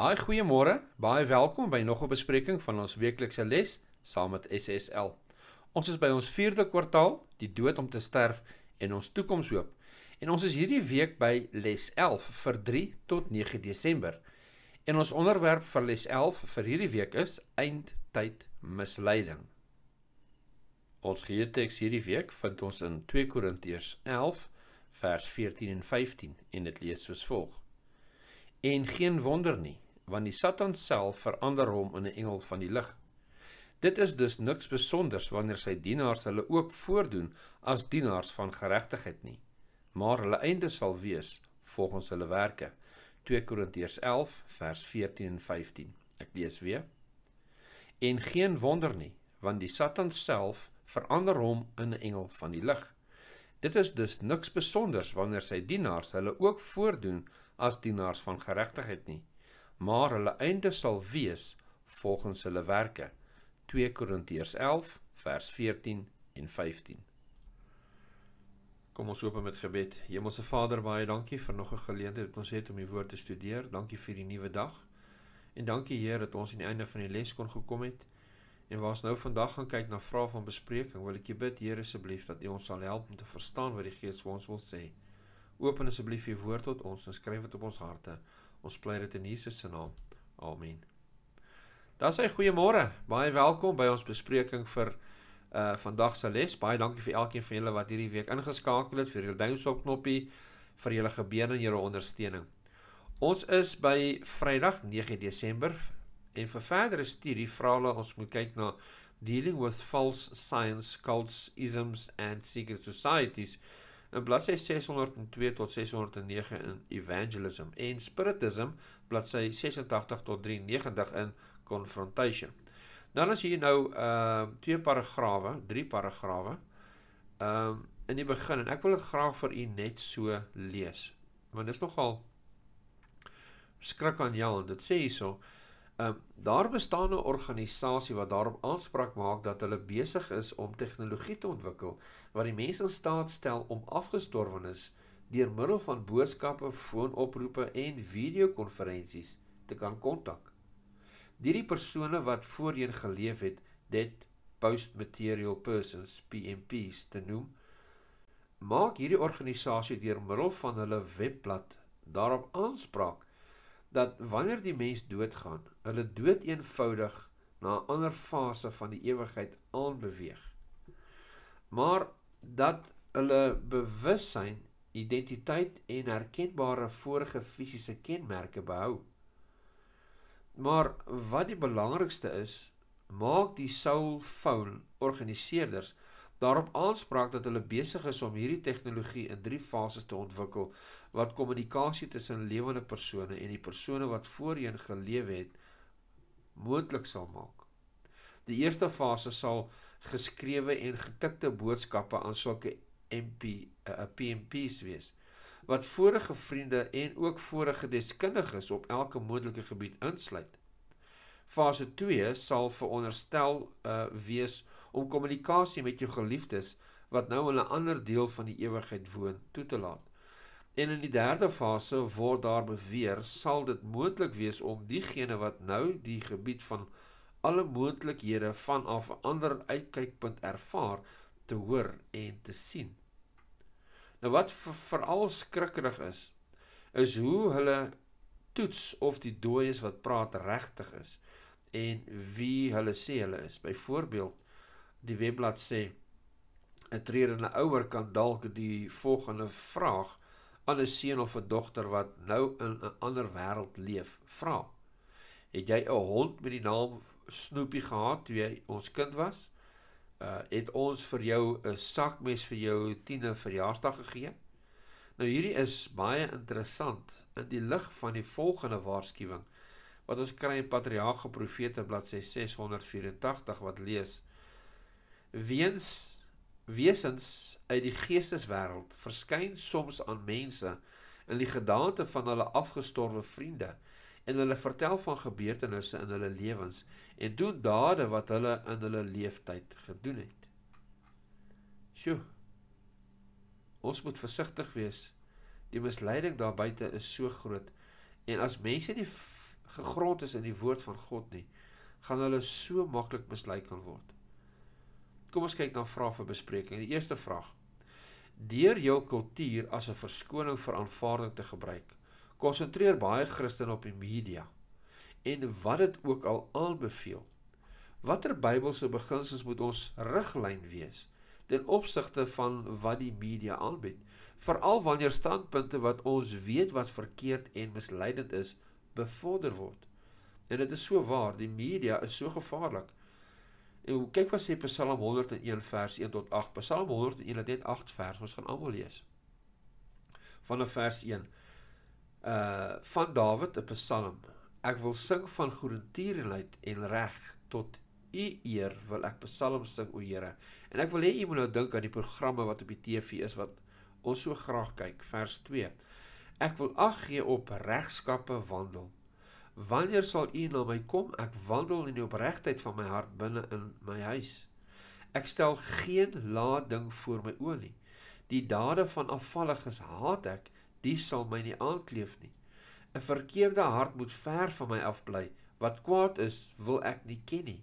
Haai, goeiemôre. Baie welkom by nog 'n bespreking van ons weeklikse les saam met SSL. Ons is by ons 4de kwartaal, die dood om te sterf en ons toekomshoop. En ons is hierdie week by les 11 vir 3 tot 9 Desember. En ons onderwerp vir les 11 vir hierdie week is eindtyd misleiding. Ons geheeteks hierdie week vind ons in 2 Korintiërs 11 vers 14 en 15 en dit lees soos volg: En geen wonder nie want die Satan self verander hom in 'n engel van die lig. Dit is dus niks spesonders wanneer sy dienaars hulle ook voordoen as dienaars van geregtigheid nie, maar hulle einde sal wees volgens hulle werke. 2 Korintiërs 11 vers 14 en 15. Ek lees weer. En geen wonder nie, want die Satan self verander hom in 'n engel van die lig. Dit is dus niks spesonders wanneer sy dienaars hulle ook voordoen as dienaars van geregtigheid nie, maar hulle einde sal wees volgens hulle werke. 2 Korintiërs 11 vers 14 en 15. Kom ons open met gebed. Hemelse Vader, baie dankie vir nog 'n geleentheid wat ons het om U woord te studeer. Dankie vir die nuwe dag. En dankie Heer dat ons aan die einde van die les kon gekom het. En waars nou vandag gaan kyk na vrae van bespreking, wil ek U bid Heer asseblief dat U ons sal help om te verstaan wat die Gees vir ons wil sê. Open asseblief U woord tot ons en skryf dit op ons harte Ons bly dit in Jesus se naam. Amen. Daar sê goeiemôre. Baie welkom by ons bespreking vir uh vandag se les. Baie dankie vir elkeen van julle wat hierdie week ingeskakel het vir julle duimpies op knoppie vir julle gebede en julle ondersteuning. Ons is by Vrydag 9 Desember en vir verdere studie vra hulle ons moet kyk na dealing with false science cults isms and secret societies In bladsy 602 tot 609 in Evangelism en Spiritism, bladsy 86 tot 93 in Confrontation. Dan as jy nou ehm uh, twee paragrawe, drie paragrawe ehm uh, in die begin en ek wil dit graag vir u net so lees. Want dit is nogal skrik aan jou en dit sê hierso Ehm um, daar bestaan 'n organisasie wat daarop aanspraak maak dat hulle besig is om tegnologie te ontwikkel wat die mense in staat stel om afgestorwenes deur middel van boodskappe, foonoproepe en videokonferensies te kan kontak. Hierdie persone wat voorheen geleef het, dit post material persons PMPs te noem, maak hierdie organisasie deur middel van hulle webblad daarop aanspraak dat wanneer die mens doodgaan, hulle dood eenvoudig na 'n ander fase van die ewigheid aanbeweeg. Maar dat hulle bewussyn, identiteit en herkenbare vorige fisiese kenmerke behou. Maar wat die belangrikste is, maak die soul foul organiseerders daarop aanspraak dat hulle besig is om hierdie tegnologie in 3 fases te ontwikkel wat kommunikasie tussen lewende persone en die persone wat voorheen geleef het moontlik sal maak. Die eerste fase sal geskrewe en getikte boodskappe aan sulke MP uh, eh, eh, PMPs wees wat vorige vriende en ook vorige deskundiges op elke moontlike gebied insluit. Fase 2 sal veronderstel uh, wees om kommunikasie met jou geliefdes wat nou in 'n ander deel van die ewigheid woon toe te laat. En in die derde fase word daar beweer sal dit moontlik wees om diegene wat nou die gebied van alle moontlikhede vanaf 'n ander uitkykpunt ervaar te hoor en te sien. Nou wat veral skrikkerig is, is hoe hulle toets of die dooies wat praat regtig is en wie hulle sê hulle is. Byvoorbeeld die webblad sê 'n treerende ouer kan dalk die volgende vraag aan 'n seun of 'n dogter wat nou in 'n ander wêreld leef, vra: "Het jy 'n hond met die naam Snoopy gehad toe jy ons kind was? Uh het ons vir jou 'n sakmes vir jou 10de verjaarsdag gegee?" Nou hierdie is baie interessant in die lig van die volgende waarskuwing wat ons kry in Patriarge Profete bladsy 684 wat lees: "Weens Wesens uit die geesteswêreld verskyn soms aan mense in die gedagte van hulle afgestorwe vriende en hulle vertel van gebeurtenisse in hulle lewens en doen dade wat hulle in hulle leeftyd gedoen het. Sjoe. Ons moet versigtig wees. Die misleiding daar buite is so groot en as mense nie gegrond is in die woord van God nie, gaan hulle so maklik mislei kan word kom ons kyk na vrae vir bespreking. Die eerste vraag: Deur jou kultuur as 'n verskoning vir aanvaarding te gebruik, konsentreer baie Christene op die media en wat dit ook al aanbeveel. Watter Bybelse beginsels moet ons riglyn wees ten opsigte van wat die media aanbied, veral wanneer standpunte wat ons weet wat verkeerd en misleidend is, bevorder word? En dit is so waar, die media is so gevaarlik. Ek ehm, kyk wat sê Psalm 101 vers 1 tot 8. Psalm 101 het net 8 verse. Ons gaan almal lees. Vanaf vers 1. Uh eh, van Dawid 'n Psalm. Ek wil sing van goedertierheid en reg tot u eer wil ek Psalm sing o Here. En ek wil hê jy moet nou dink aan die programme wat op die TV is wat ons so graag kyk. Vers 2. Ek wil ag gee op regskappe wandel. Wanneer sal U na my kom? Ek wandel in die opregtheid van my hart binne in my huis. Ek stel geen laat ding voor my oë nie. Die dade van afvalliges haat ek, die sal my nie aankleef nie. 'n Verkeerde hart moet ver van my af bly. Wat kwaad is, wil ek nie ken nie.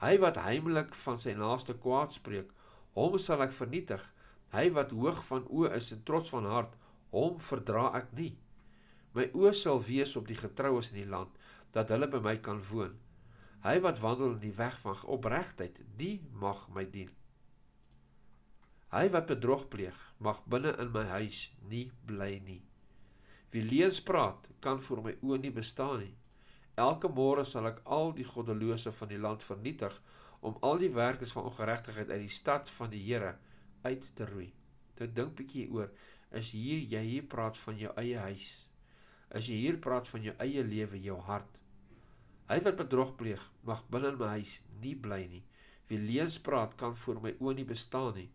Hy wat heimlik van sy naaste kwaad spreek, hom sal ek vernietig. Hy wat hoog van oë is en trots van hart, hom verdra ek nie. My oë sal wees op die getroues in die land dat hulle by my kan woon. Hy wat wandel in die weg van opregtheid, die mag my dien. Hy wat bedrog pleeg, mag binne in my huis nie bly nie. Wie leuns praat, kan voor my oë nie bestaan nie. Elke môre sal ek al die goddelose van die land vernietig om al die werkers van ongeregtigheid uit die stad van die Here uit te roei. Dit dink bietjie oor, is hier jy hier praat van jou eie huis? as jy hier praat van jou eie lewe, jou hart. Hy wat bedrog pleeg, mag binne in my huis nie bly nie. Wie leuns praat kan voor my oë nie bestaan nie.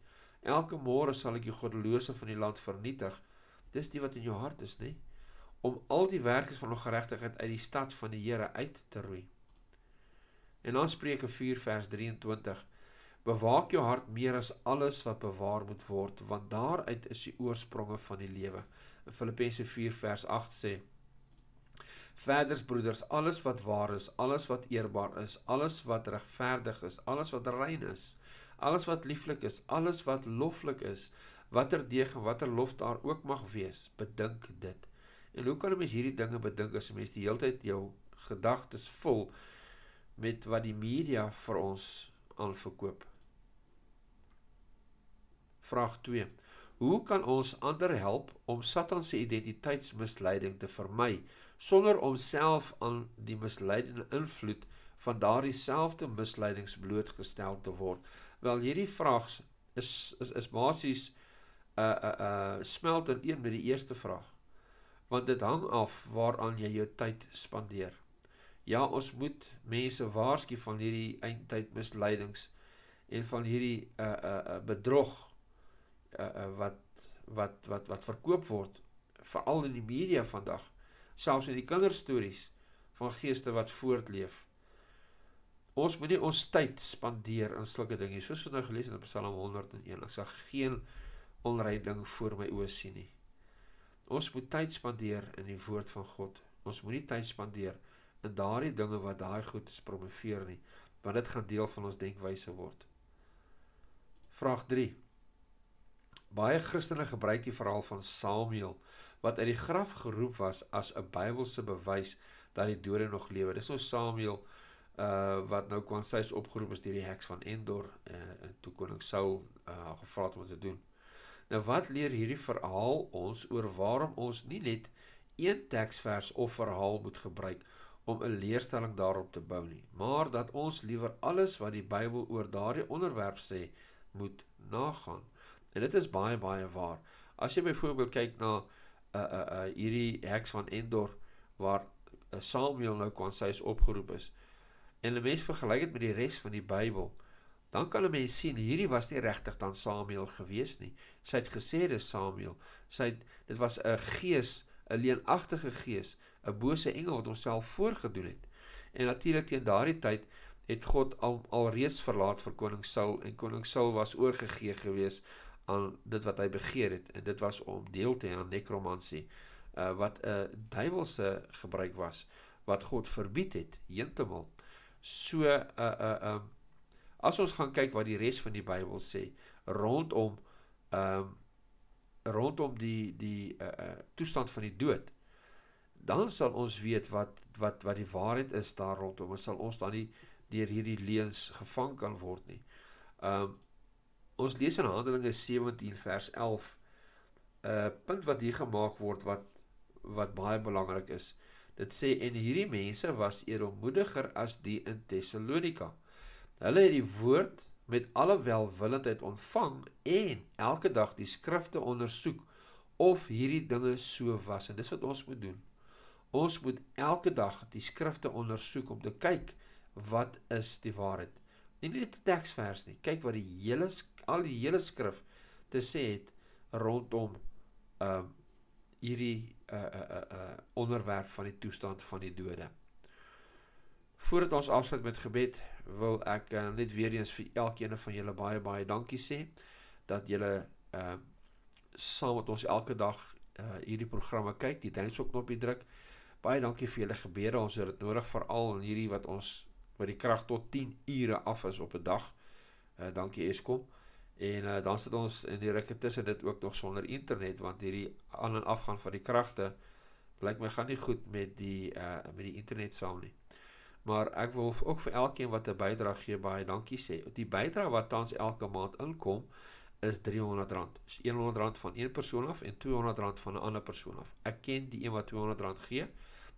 Elke môre sal ek die goddelose van die land vernietig. Dis die wat in jou hart is, nê? Nee? Om al die werke van ongeregtigheid uit die stad van die Here uit te roei. En dan Spreuke 4 vers 23. Bewaak jou hart meer as alles wat bewaar moet word, want daaruit is die oorspronge van die lewe. In Filippense 4:8 sê: Verders broeders, alles wat waar is, alles wat eerbaar is, alles wat regverdig is, alles wat rein is, alles wat lieflik is, alles wat loflik is, watter deeg en watter lof daar ook mag wees, bedink dit. En hoe kan 'n mens hierdie dinge bedink as 'n mens die hele tyd jou gedagtes vol met wat die media vir ons al verkoop. Vraag 2. Hoe kan ons ander help om Satan se identiteitsmisleiding te vermy sonder om self aan die misleidende invloed van daardie selfde misleidings blootgestel te word? Wel, hierdie vraag is is is basies 'n uh, 'n uh, uh, smelt in een met die eerste vraag. Want dit hang af waaraan jy jou tyd spandeer. Ja, ons moet mense waarsku van hierdie eindtyd misleidings en van hierdie uh uh bedrog uh uh wat wat wat wat verkoop word veral in die media vandag, selfs in die kinderstories van geeste wat voortleef. Ons moet nie ons tyd spandeer aan sulke dinge soos wat nou gelees in Psalm 101. Ek sal geen onreine ding voor my oë sien nie. Ons moet tyd spandeer in die woord van God. Ons moenie tyd spandeer nie in daardie dinge wat daai goed promoveer nie, want dit gaan deel van ons denkwyse word. Vraag 3. Baie Christene gebruik die verhaal van Samuel wat uit die graf geroep was as 'n Bybelse bewys dat die dode nog lewe. Dis ons nou Samuel uh wat nou kon sy is opgeroep is deur die heks van Endor uh, en toe koning Saul uh gevra het om te doen. Nou wat leer hierdie verhaal ons oor waarom ons nie net een teksvers of verhaal moet gebruik om 'n leerstelling daarop te bou nie, maar dat ons liewer alles wat die Bybel oor daardie onderwerp sê, moet nagaan. En dit is baie baie waar. As jy byvoorbeeld kyk na 'n uh, eh, 'n uh, eh, uh, eh, hierdie heks van Endor waar uh, Samuel nou kon sy is opgeroep is en die mens vergelyk dit met die res van die Bybel, dan kan 'n mens sien hierdie was nie regtig dan Samuel gewees nie. Sy het gesê dis Samuel. Sy het, dit was 'n gees, 'n leenagtige gees 'n bose engel wat homself voorgedoen het. En natuurlik teen daardie tyd het God al alreeds verlaat vir koning Saul en koning Saul was oorgegee gewees aan dit wat hy begeer het en dit was om deel te hê aan nekromansie uh, wat 'n uh, duiwelse gebruik was wat God verbied het heeltemal. So 'n uh, 'n uh, um, as ons gaan kyk wat die res van die Bybel sê rondom ehm um, rondom die die uh, uh, toestand van die dood dan sal ons weet wat wat wat die waarheid is daar rondom. Ons sal ons dan nie deur hierdie leuns gevang kan word nie. Um ons lees in Handelinge 17 vers 11 'n uh, punt wat hier gemaak word wat wat baie belangrik is. Dit sê en hierdie mense was edelmoediger as die in Tessalonika. Hulle het die woord met alle welwillendheid ontvang en elke dag die skrifte ondersoek of hierdie dinge so was en dis wat ons moet doen. Ons moet elke dag die skrifte ondersoek om te kyk wat is die waarheid. Nie net die teksvers nie, kyk wat die hele al die hele skrif te sê het rondom ehm uh, hierdie uh uh uh onderwerp van die toestand van die dode. Voordat ons afsluit met gebed, wil ek uh, net weer eens vir elkeen van julle baie baie dankie sê dat julle ehm uh, saam met ons elke dag uh hierdie programme kyk, die duimpie knoppie druk. Baie dankie vir julle gebede. Ons het dit nodig veral in hierdie wat ons by die krag tot 10 ure af is op 'n dag. Uh dankie Eskom. En uh, dan sit ons in die rukke tussen dit ook nog sonder internet want hierdie aan en afgaan van die kragte lyk my gaan nie goed met die uh met die internet saam nie. Maar ek wil ook vir elkeen wat 'n bydrae gee baie dankie sê. Die bydrae wat tans elke maand inkom, is R300. Is R100 van een persoon af en R200 van 'n ander persoon af. Ek ken die een wat R200 gee.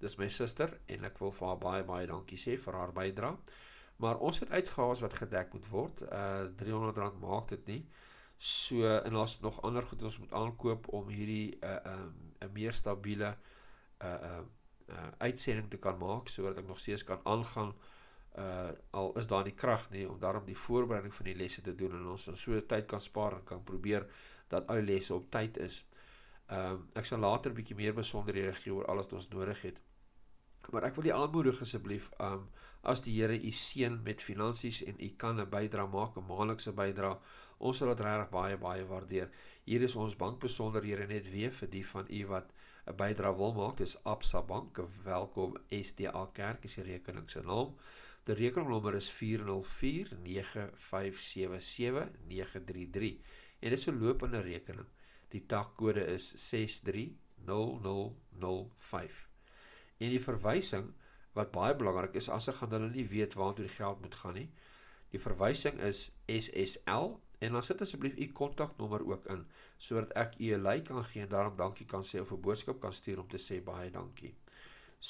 Dis my suster en ek wil vir haar baie baie dankie sê vir haar bydrae. Maar ons het uitgawes wat gedek moet word. Uh eh, R300 maak dit nie. So en ons het nog ander goed ons moet aankoop om hierdie 'n uh, 'n um, meer stabiele 'n uh, 'n uh, uh, uitsending te kan maak sodat ek nog seers kan aangaan uh al is daar nie krag nie om daarom die voorbereiding van die lesse te doen en ons dan so tyd kan spaar en kan probeer dat al die lesse op tyd is. Ehm uh, ek sal later 'n bietjie meer besonderhede gee oor alles wat ons nodig het. Maar ek wil die aanmoedig asseblief um as die Here u seën met finansies en u kan 'n bydra maak, 'n maandelikse bydra, ons sal dit regtig baie baie waardeer. Hier is ons bankbesonderhede net weer vir die van u wat uh 'n bydrae wil maak, dis Absa Bank. Welkom SDA Kerk is die rekening se naam. Die rekeningnommer is 4049577933 en dis 'n lopende rekening. Die takkode is 630005. En die verwysing wat baie belangrik is as ek gaan hulle nie weet waartoe die geld moet gaan nie. Die verwysing is SSL En laat sit asseblief u kontaknommer ook in sodat ek u 'n like kan gee en daarom dankie kan sê of 'n boodskap kan stuur om te sê baie dankie.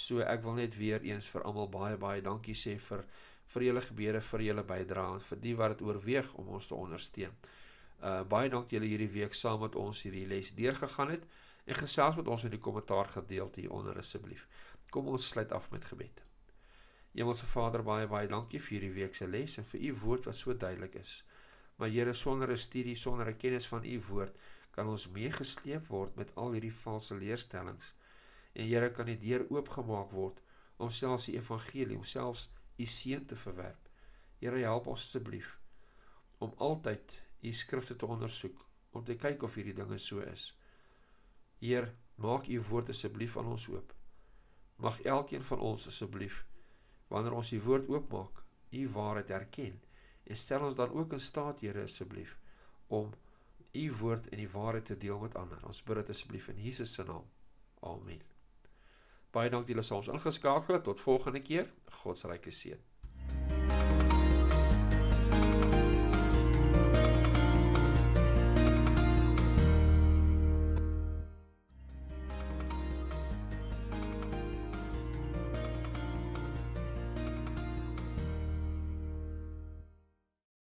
So ek wil net weer eens vir almal baie baie dankie sê vir vir julle gebede, vir julle bydrae en vir die wat dit oorweeg om ons te ondersteun. Uh baie dankie julle hierdie week saam met ons hierdie les deurgegaan het en gesels met ons in die kommentaar gedeelte hieronder asseblief. Kom ons sluit af met gebed. Hemelse Vader, baie baie dankie vir hierdie week se les en vir u woord wat so duidelik is. Maar Here, sonder 'n studie, sonder 'n kennis van U woord, kan ons meegesleep word met al hierdie valse leerstellings. En Here, kan die deur oopgemaak word om selfs die evangelie, om selfs U seën te verwerp. Here, help ons asseblief om altyd U skrifte te ondersoek, om te kyk of hierdie dinge so is. Heer, maak U woord asseblief aan ons oop. Mag elkeen van ons asseblief wanneer ons die woord oopmaak, U waarheid herken. En stel ons dan ook in staat, Here, asseblief, om u woord en die waarheid te deel met ander. Ons bid dit asseblief in Jesus se naam. Amen. Baie dankie dat julle soms ingeskakel het. Tot volgende keer. God se ryke seën.